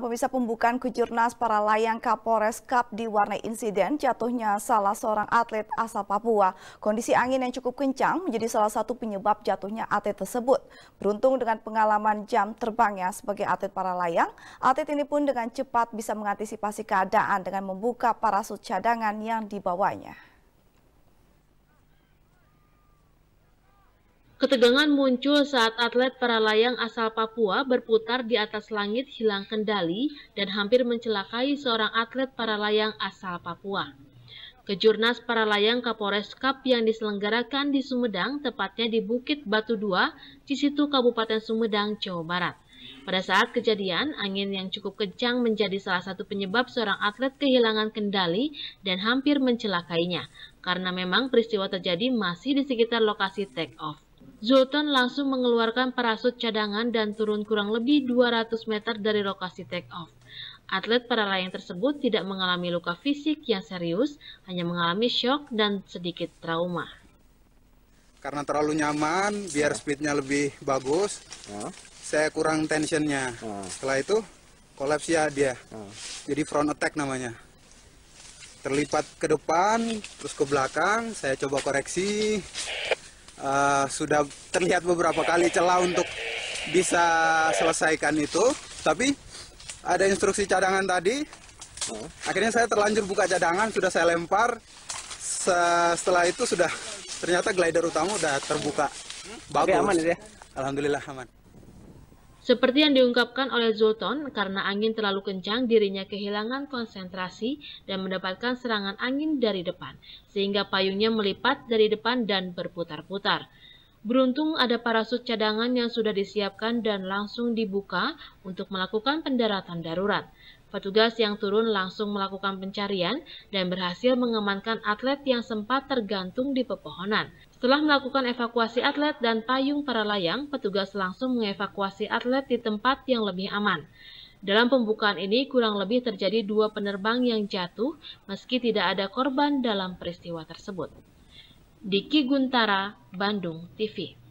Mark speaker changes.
Speaker 1: Pemirsa pembukaan kejurnas para layang Kapolres Cup diwarnai insiden jatuhnya salah seorang atlet asal Papua. Kondisi angin yang cukup kencang menjadi salah satu penyebab jatuhnya atlet tersebut. Beruntung dengan pengalaman jam terbangnya sebagai atlet para layang, atlet ini pun dengan cepat bisa mengantisipasi keadaan dengan membuka parasut cadangan yang dibawanya. Ketegangan
Speaker 2: muncul saat atlet para layang asal Papua berputar di atas langit hilang kendali dan hampir mencelakai seorang atlet para layang asal Papua. Kejurnas para layang Kapolres Kap yang diselenggarakan di Sumedang, tepatnya di Bukit Batu di situ Kabupaten Sumedang, Jawa Barat. Pada saat kejadian, angin yang cukup kencang menjadi salah satu penyebab seorang atlet kehilangan kendali dan hampir mencelakainya, karena memang peristiwa terjadi masih di sekitar lokasi take off. Zoltan langsung mengeluarkan parasut cadangan dan turun kurang lebih 200 meter dari lokasi take off. Atlet para layang tersebut tidak mengalami luka fisik yang serius, hanya mengalami shock dan sedikit trauma.
Speaker 3: Karena terlalu nyaman, biar speednya lebih bagus, ah. saya kurang tensionnya. Ah. Setelah itu, kolaps kolapsia ya dia. Ah. Jadi front attack namanya. Terlipat ke depan, terus ke belakang, saya coba koreksi, uh, sudah terlihat beberapa kali celah untuk bisa selesaikan itu tapi ada instruksi cadangan tadi akhirnya saya terlanjur buka cadangan sudah saya lempar Se setelah itu sudah ternyata glider utama udah terbuka
Speaker 2: bagus Oke, aman ya
Speaker 3: alhamdulillah aman
Speaker 2: seperti yang diungkapkan oleh Zoltan, karena angin terlalu kencang, dirinya kehilangan konsentrasi dan mendapatkan serangan angin dari depan, sehingga payungnya melipat dari depan dan berputar-putar. Beruntung ada parasut cadangan yang sudah disiapkan dan langsung dibuka untuk melakukan pendaratan darurat. Petugas yang turun langsung melakukan pencarian dan berhasil mengamankan atlet yang sempat tergantung di pepohonan. Setelah melakukan evakuasi atlet dan payung para layang, petugas langsung mengevakuasi atlet di tempat yang lebih aman. Dalam pembukaan ini, kurang lebih terjadi dua penerbang yang jatuh meski tidak ada korban dalam peristiwa tersebut. Diki Guntara, Bandung TV